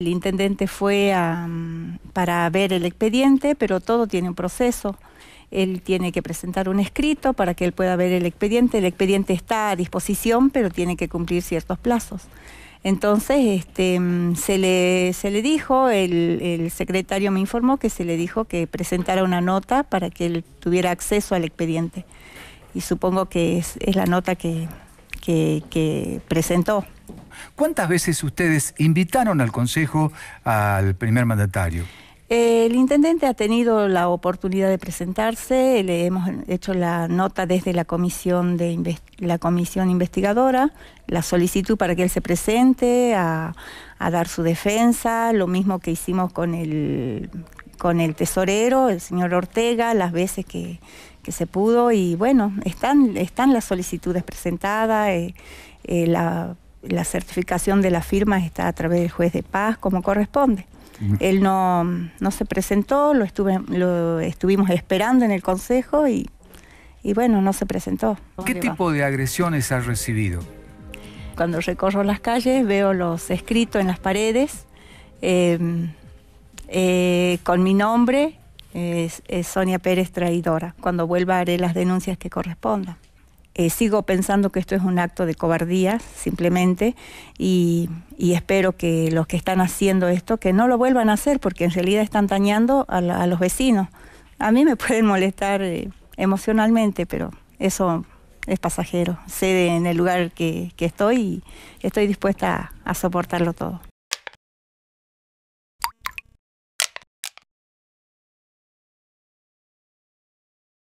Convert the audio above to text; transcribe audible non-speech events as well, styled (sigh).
El intendente fue para ver el expediente, pero todo tiene un proceso. Él tiene que presentar un escrito para que él pueda ver el expediente. El expediente está a disposición, pero tiene que cumplir ciertos plazos. Entonces, este, se, le, se le dijo, el, secretario me informó que se le dijo que presentara una nota para que él tuviera acceso al expediente. Y supongo que es, la nota que, que presentó. ¿Cuántas veces ustedes invitaron al Consejo al primer mandatario? El intendente ha tenido la oportunidad de presentarse, le hemos hecho la nota desde la comisión, de la comisión investigadora, la solicitud para que él se presente a, dar su defensa, lo mismo que hicimos con el, con el tesorero, el señor Ortega, las veces que, se pudo y bueno, están, están las solicitudes presentadas, eh, eh, la certificación de la firma está a través del juez de paz, como corresponde. Él no, se presentó, lo, estuve, lo estuvimos esperando en el Consejo y, y bueno, no se presentó. ¿Qué tipo de agresiones has recibido? Cuando recorro las calles veo los escritos en las paredes em, eh, con mi nombre, Sonia Pérez Traidora. Cuando vuelva haré las denuncias que correspondan. Eh, sigo pensando que esto es un acto de cobardía, simplemente, y, espero que los que están haciendo esto, que no lo vuelvan a hacer, porque en realidad están dañando a, los vecinos. A mí me (laughs) pueden molestar eh, emocionalmente, pero eso es pasajero. Sé en el lugar que, estoy y estoy dispuesta a soportarlo todo.